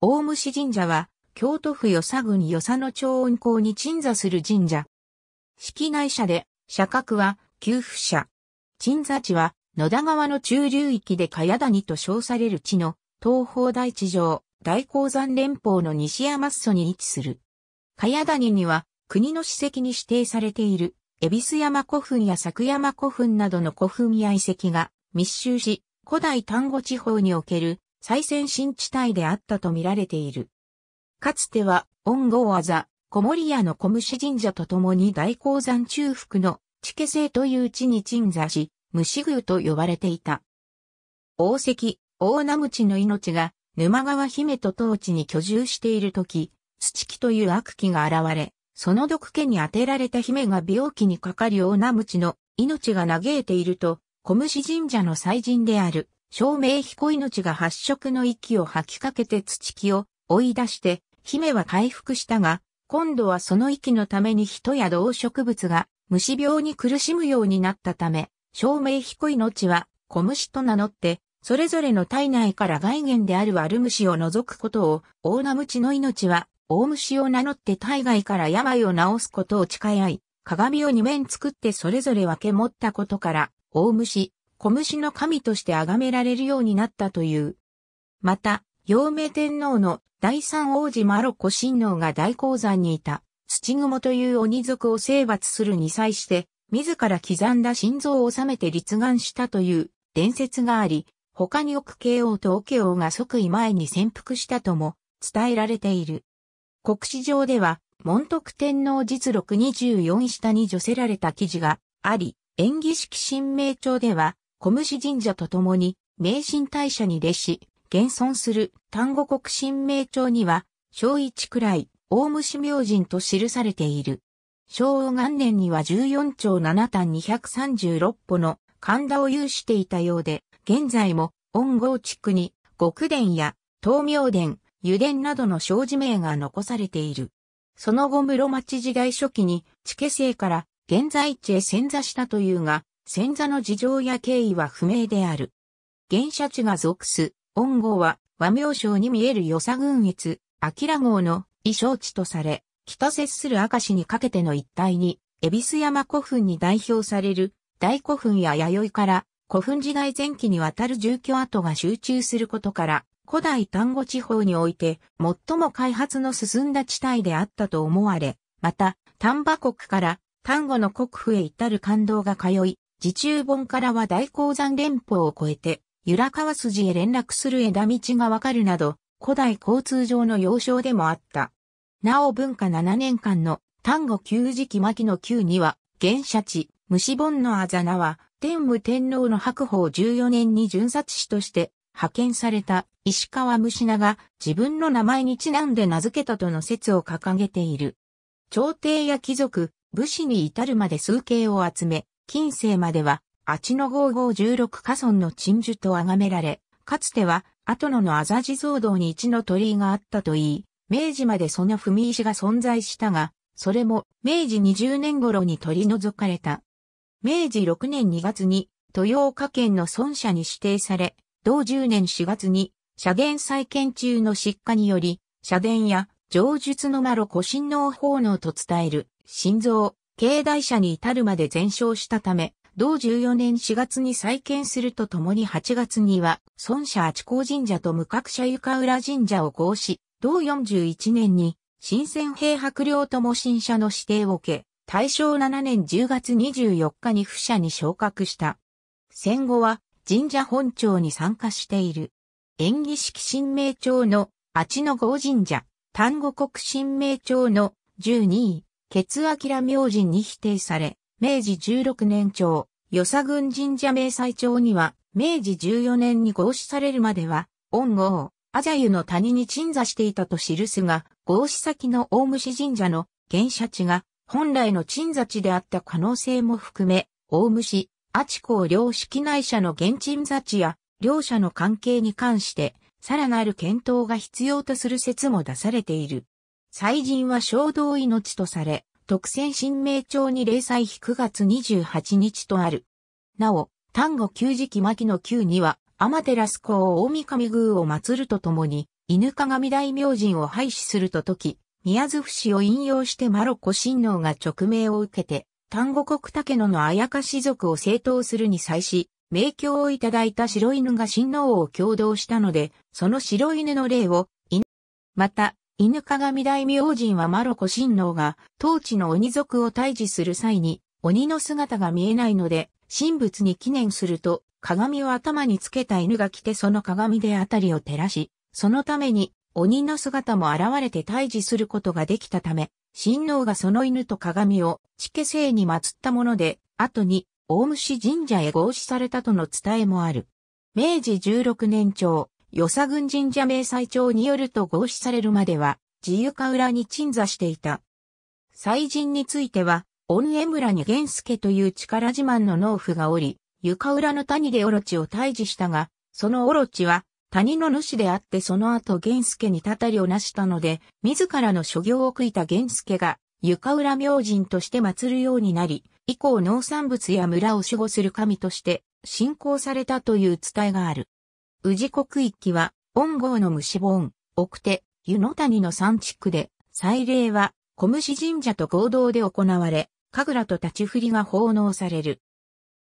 大虫神社は、京都府与佐郡与佐の町温港に鎮座する神社。式内社で、社格は、旧付社。鎮座地は、野田川の中流域で茅谷と称される地の、東方大地上、大鉱山連峰の西山裾に位置する。茅谷には、国の史跡に指定されている、恵比寿山古墳や佐久山古墳などの古墳や遺跡が密集し、古代丹後地方における最先進地帯であったと見られている。かつては、恩号技、小森屋の小虫神社とともに大鉱山中腹の地形製という地に鎮座し、虫宮と呼ばれていた。大関、大名口の命が、沼川姫と当地に居住している時、土木という悪鬼が現れ、その毒気に当てられた姫が病気にかかり大名口の命が嘆いていると、小虫神社の祭神である照明彦命が発色の息を吐きかけて土木を追い出して、姫は回復したが、今度はその息のために人や動植物が虫病に苦しむようになったため、照明彦命は小虫と名乗って、それぞれの体内から外源である悪虫を除くことを、大名虫の命は、大虫を名乗って体外から病を治すことを誓い合い、鏡を二面作ってそれぞれ分け持ったことから、大虫、小虫の神として崇められるようになったという。また、陽明天皇の第三王子マロコ神皇が大鉱山にいた土雲という鬼族を征伐するに際して、自ら刻んだ心臓を収めて立願したという伝説があり、他に奥慶王と奥慶王が即位前に潜伏したとも伝えられている。国史上では、門徳天皇実録24下に除せられた記事があり、演技式神明帳では、小虫神社と共に、名神大社に弟子、現存する丹後国神明朝には、小一くらい、大虫明神と記されている。昭和元年には14兆7単236歩の神田を有していたようで、現在も、恩郷地区に、極殿や、東明殿、油殿などの小寺名が残されている。その後室町時代初期に、地家生から現在地へ遷座したというが、先座の事情や経緯は不明である。現社地が属す、恩号は和名称に見える与謝軍越、明号の異称地とされ、北接する明石にかけての一帯に、恵比寿山古墳に代表される大古墳や弥生から古墳時代前期にわたる住居跡が集中することから、古代丹後地方において最も開発の進んだ地帯であったと思われ、また、丹波国から丹後の国府へ至る感動が通い、自中本からは大鉱山連峰を越えて、由良川筋へ連絡する枝道がわかるなど、古代交通上の要衝でもあった。なお文化7年間の丹後旧時期巻の旧には、原社地、虫本のあざなは、天武天皇の白鵬14年に巡察士として派遣された石川虫名が自分の名前にちなんで名付けたとの説を掲げている。朝廷や貴族、武士に至るまで数形を集め、近世までは、ちの五五16家村の鎮守と崇められ、かつては、後野のあざ地蔵堂に一の鳥居があったといい、明治までその踏み石が存在したが、それも明治20年頃に取り除かれた。明治6年2月に豊岡県の村社に指定され、同10年4月に社殿再建中の失火により、社殿や上述の間路古神農奉納と伝える、心臓、境内社に至るまで全焼したため、同14年4月に再建するとともに8月には、孫社八甲神社と無角社床浦神社を合し、同41年に、新鮮平白領とも新社の指定を受け、大正7年10月24日に府社に昇格した。戦後は神社本庁に参加している。演技式神明町の八の郷神社、丹後国神明町の12位、ケツアキラ明神に否定され、明治16年朝、与佐郡神社明祭朝には、明治14年に合祀されるまでは、恩号、アジャユの谷に鎮座していたと記すが、合祀先の大虫神社の原社地が、本来の鎮座地であった可能性も含め、大虫、アチコ両式内社の現鎮座地や、両社の関係に関して、さらなる検討が必要とする説も出されている。祭神は衝動命とされ、特選神明帳に零祭日9月28日とある。なお、丹後旧時期牧の旧には、天照公を大神宮を祀るとともに、犬鏡大明神を廃止するととき、宮津伏を引用してマロコ神王が直命を受けて、丹後国竹野の綾香氏族を正当するに際し、名教をいただいた白犬が神王を共同したので、その白犬の霊を、また、犬鏡大明神はマロコ神王が、当地の鬼族を退治する際に、鬼の姿が見えないので、神仏に記念すると、鏡を頭につけた犬が来てその鏡であたりを照らし、そのために、鬼の姿も現れて退治することができたため、神王がその犬と鏡を、地家生に祀ったもので、後に、大虫神社へ合祀されたとの伝えもある。明治16年朝、与佐軍神社名細長によると合祀されるまでは、自由家裏に鎮座していた。祭神については、御江村に玄助という力自慢の農夫がおり、床裏の谷でオロチを退治したが、そのオロチは、谷の主であってその後玄助にたたりをなしたので、自らの所業を悔いた玄助が、床裏明神として祀るようになり、以降農産物や村を守護する神として信仰されたという伝えがある。宇治国域は、本郷の虫盆、奥手、湯の谷の三地区で、祭礼は、小虫神社と合同で行われ、神楽と立ち振りが奉納される。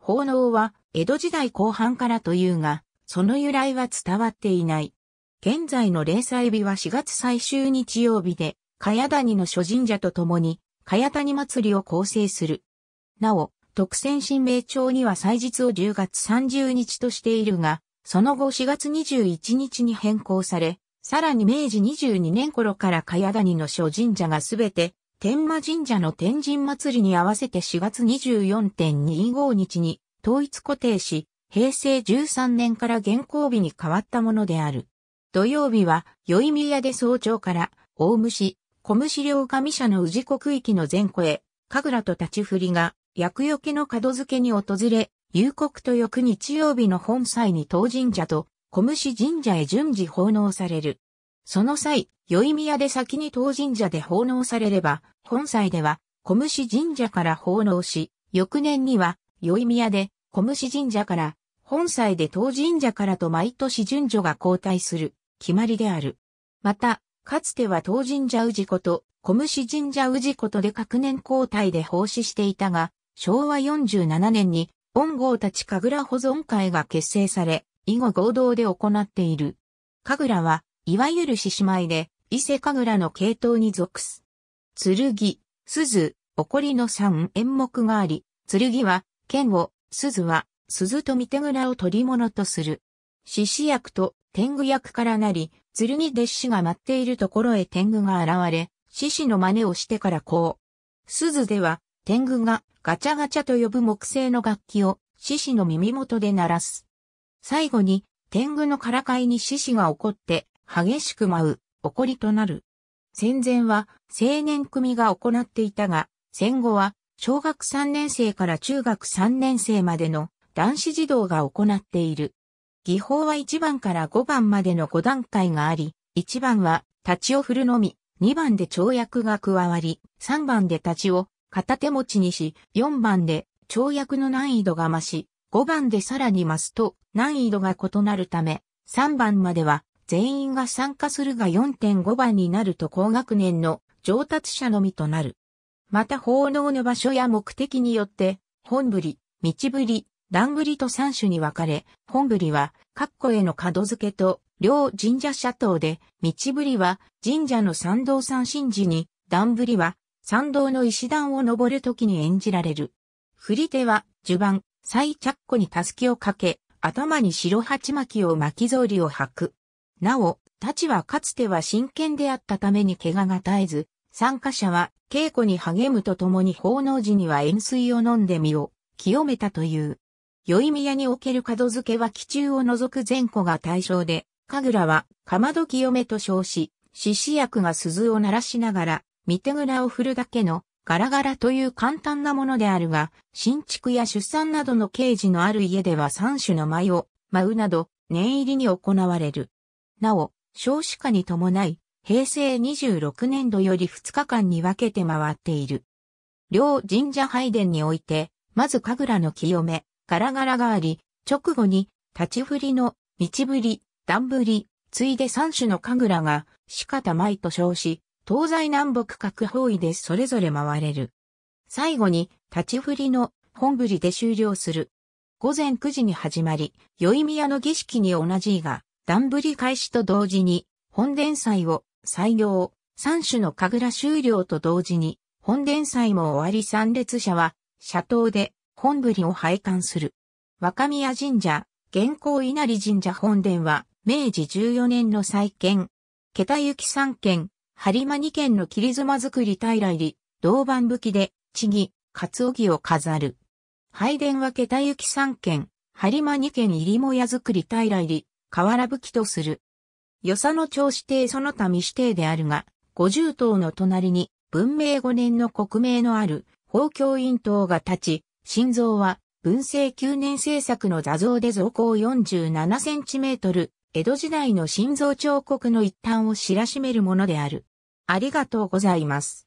奉納は、江戸時代後半からというが、その由来は伝わっていない。現在の霊祭日は4月最終日曜日で、茅谷の諸神社と共に、茅谷祭りを構成する。なお、特選神明町には祭日を10月30日としているが、その後4月21日に変更され、さらに明治22年頃から茅谷の諸神社がすべて、天満神社の天神祭りに合わせて4月24.25日に統一固定し、平成13年から現行日に変わったものである。土曜日は、宵宮で早朝から、大虫、小虫両神社の宇治国域の前後へ、神楽と立ち振りが、厄除けの門付けに訪れ、夕刻と翌日曜日の本祭に当神社と小虫神社へ順次奉納される。その際、宵宮で先に当神社で奉納されれば、本祭では小虫神社から奉納し、翌年には宵宮で小虫神社から本祭で当神社からと毎年順序が交代する決まりである。また、かつては当神社氏子と小虫神社氏子とで各年交代で奉仕していたが、昭和47年に恩号たち神楽保存会が結成され、以後合同で行っている。神楽は、いわゆる獅子舞で、伊勢神楽の系統に属す。剣、鈴、怒りの三演目があり、剣は、剣を、鈴は、鈴と見手蔵を取り物とする。獅子役と天狗役からなり、剣で獅子が待っているところへ天狗が現れ、獅子の真似をしてからこう。鈴では、天狗がガチャガチャと呼ぶ木製の楽器を獅子の耳元で鳴らす。最後に天狗のからかいに獅子が怒って激しく舞う、怒りとなる。戦前は青年組が行っていたが、戦後は小学3年生から中学3年生までの男子児童が行っている。技法は1番から5番までの5段階があり、1番は立ちを振るのみ、2番で跳躍が加わり、3番で立ちを片手持ちにし、4番で跳躍の難易度が増し、5番でさらに増すと難易度が異なるため、3番までは全員が参加するが4.5番になると高学年の上達者のみとなる。また奉納の場所や目的によって、本振り、道振り、段振りと3種に分かれ、本振りは、括弧への角付けと、両神社社頭で、道振りは、神社の参道三神寺に、段振りは、山道の石段を登るときに演じられる。振り手は、序盤、最着庫にたすきをかけ、頭に白鉢巻きを巻き草履を履く。なお、立ちはかつては真剣であったために怪我が絶えず、参加者は稽古に励むとともに奉納時には塩水を飲んで身を清めたという。宵宮における角付けは気中を除く前後が対象で、神楽はかまど清めと称し、獅子役が鈴を鳴らしながら見手らを振るだけのガラガラという簡単なものであるが、新築や出産などの刑事のある家では三種の舞を舞うなど念入りに行われる。なお、少子化に伴い、平成26年度より2日間に分けて回っている。両神社拝殿において、まず神楽の清め、ガラガラがあり、直後に、立ち振りの、道振り、段振り、ついで三種の神楽が、四方舞と称し、東西南北各方位でそれぞれ回れる。最後に、立ち振りの本振りで終了する。午前9時に始まり、宵宮の儀式に同じが、段振り開始と同時に、本殿祭を、採用、三種の神楽終了と同時に、本殿祭も終わり参列者は、社頭で、本振りを拝観する。若宮神社、現行稲荷神社本殿は、明治14年の再建。桁行き三県、播磨二軒の切妻作り平入り、銅板武器で、地木、かつおぎを飾る。拝殿は桁行三軒、播磨二軒入りもや作り平入り、河原吹きとする。与佐野町指定その他未指定であるが、五十島の隣に、文明五年の国名のある、法教院頭が立ち、心臓は、文政九年制作の座像で造高十七センチメートル、江戸時代の心臓彫刻の一端を知らしめるものである。ありがとうございます。